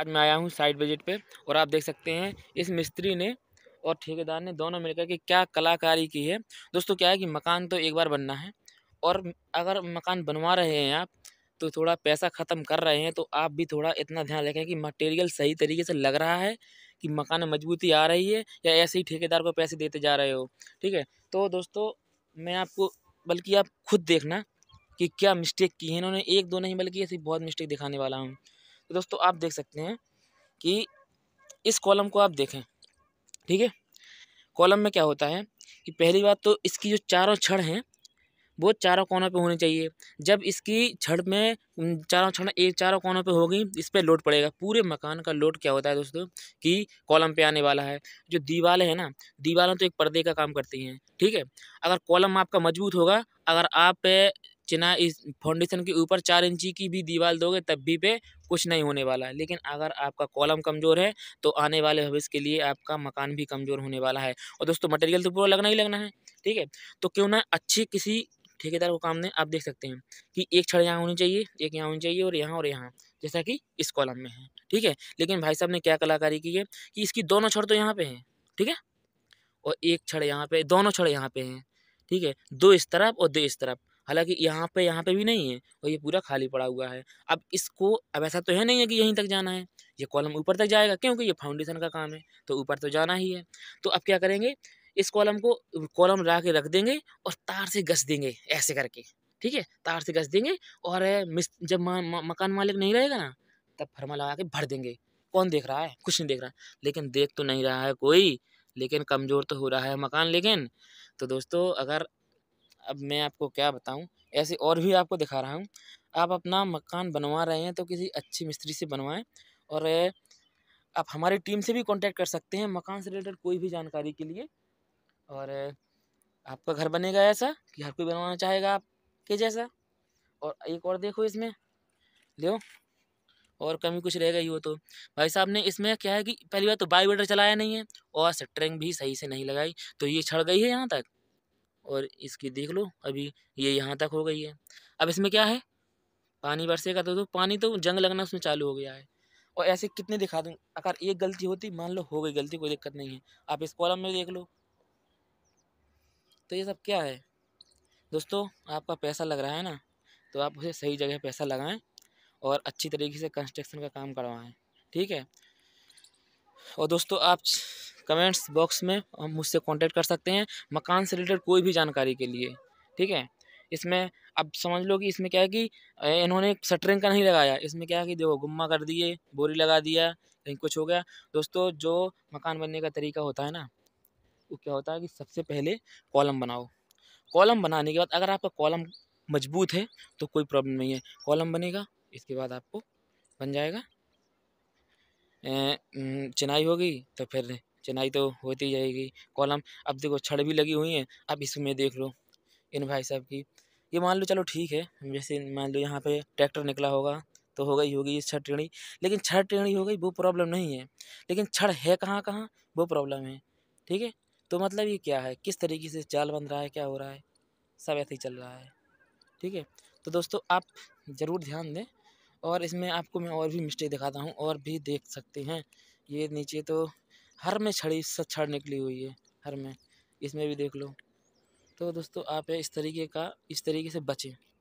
आज मैं आया हूँ साइड बजट पे और आप देख सकते हैं इस मिस्त्री ने और ठेकेदार ने दोनों मिलकर के क्या कलाकारी की है दोस्तों क्या है कि मकान तो एक बार बनना है और अगर मकान बनवा रहे हैं आप तो थोड़ा पैसा ख़त्म कर रहे हैं तो आप भी थोड़ा इतना ध्यान रखें कि मटेरियल सही तरीके से लग रहा है कि मकान में मजबूती आ रही है या ऐसे ही ठेकेदार को पैसे देते जा रहे हो ठीक है तो दोस्तों मैं आपको बल्कि आप खुद देखना कि क्या मिस्टेक की है इन्होंने एक दो नहीं बल्कि ऐसी बहुत मिस्टेक दिखाने वाला हूँ दोस्तों आप देख सकते हैं कि इस कॉलम को आप देखें ठीक है कॉलम में क्या होता है कि पहली बात तो इसकी जो चारों छड़ हैं वो चारों कोनों पे होनी चाहिए जब इसकी छड़ में चारों छड़ एक चारों कोनों पे होगी इस पर लोड पड़ेगा पूरे मकान का लोड क्या होता है दोस्तों कि कॉलम पे आने वाला है जो दीवारें हैं ना दीवारें तो एक पर्दे का काम करती हैं ठीक है अगर कॉलम आपका मजबूत होगा अगर आप चिना इस फाउंडेशन के ऊपर चार इंची की भी दीवार दोगे तब भी पे कुछ नहीं होने वाला है लेकिन अगर आपका कॉलम कमज़ोर है तो आने वाले भविष्य के लिए आपका मकान भी कमज़ोर होने वाला है और दोस्तों मटेरियल तो पूरा लगना ही लगना है ठीक है तो क्यों ना अच्छी किसी ठेकेदार को काम दें आप देख सकते हैं कि एक छड़ यहाँ होनी चाहिए एक यहाँ होनी चाहिए और यहाँ और यहाँ जैसा कि इस कॉलम में है ठीक है लेकिन भाई साहब ने क्या कलाकारी की है कि इसकी दोनों छड़ तो यहाँ पे हैं ठीक है और एक छड़ यहाँ पर दोनों छड़ यहाँ पर हैं ठीक है दो इस तरफ और दो इस तरफ हालांकि यहाँ पे यहाँ पे भी नहीं है और ये पूरा खाली पड़ा हुआ है अब इसको अब ऐसा तो है नहीं है कि यहीं तक जाना है ये कॉलम ऊपर तक जाएगा क्योंकि ये फाउंडेशन का काम है तो ऊपर तो जाना ही है तो अब क्या करेंगे इस कॉलम को कॉलम ला के रख देंगे और तार से घस देंगे ऐसे करके ठीक है तार से घस देंगे और मिस जब मकान मालिक नहीं रहेगा ना तब फर्मा लगा के भर देंगे कौन देख रहा है कुछ नहीं देख रहा है लेकिन देख तो नहीं रहा है कोई लेकिन कमज़ोर तो हो रहा है मकान लेकिन तो दोस्तों अगर अब मैं आपको क्या बताऊँ ऐसे और भी आपको दिखा रहा हूँ आप अपना मकान बनवा रहे हैं तो किसी अच्छी मिस्त्री से बनवाएं और आप हमारी टीम से भी कांटेक्ट कर सकते हैं मकान से रिलेटेड कोई भी जानकारी के लिए और आपका घर बनेगा ऐसा कि हर कोई बनवाना चाहेगा आपके जैसा और एक और देखो इसमें लियो और कमी कुछ रह गई हो तो भाई साहब ने इसमें क्या है कि पहली बार तो बाई वेटर चलाया नहीं है और स्टरिंग भी सही से नहीं लगाई तो ये छड़ गई है यहाँ तक और इसकी देख लो अभी ये यहाँ तक हो गई है अब इसमें क्या है पानी बरसेगा तो, तो पानी तो जंग लगना उसमें चालू हो गया है और ऐसे कितने दिखा दूँ अगर एक गलती होती मान लो हो गई गलती कोई दिक्कत नहीं है आप इस कॉलम में देख लो तो ये सब क्या है दोस्तों आपका पैसा लग रहा है ना तो आप उसे सही जगह पैसा लगाएं और अच्छी तरीके से कंस्ट्रक्शन का काम करवाएं ठीक है और दोस्तों आप कमेंट्स बॉक्स में हम मुझसे कांटेक्ट कर सकते हैं मकान से रिलेटेड कोई भी जानकारी के लिए ठीक है इसमें अब समझ लो कि इसमें क्या है कि इन्होंने शटरिंग का नहीं लगाया इसमें क्या है कि देखो गुम्मा कर दिए बोरी लगा दिया कहीं कुछ हो गया दोस्तों जो मकान बनने का तरीका होता है ना वो क्या होता है कि सबसे पहले कॉलम बनाओ कॉलम बनाने के बाद अगर आपका कॉलम मजबूत है तो कोई प्रॉब्लम नहीं है कॉलम बनेगा इसके बाद आपको बन जाएगा चिनाई होगी तो फिर चिनाई तो होती जाएगी कॉलम अब देखो छड़ भी लगी हुई हैं अब इसमें देख लो इन भाई साहब की ये मान लो चलो ठीक है जैसे मान लो यहाँ पे ट्रैक्टर निकला होगा तो हो गई होगी ये छठ टेढ़ी लेकिन छठ टेढ़ी हो गई वो प्रॉब्लम नहीं है लेकिन छड़ है कहाँ कहाँ वो प्रॉब्लम है ठीक है तो मतलब ये क्या है किस तरीके से चाल बन रहा है क्या हो रहा है सब ऐसे ही चल रहा है ठीक है तो दोस्तों आप ज़रूर ध्यान दें और इसमें आपको मैं और भी मिस्टेक दिखाता हूँ और भी देख सकते हैं ये नीचे तो हर में छड़ी छड़ निकली हुई है हर में इसमें भी देख लो तो दोस्तों आप इस तरीके का इस तरीके से बचें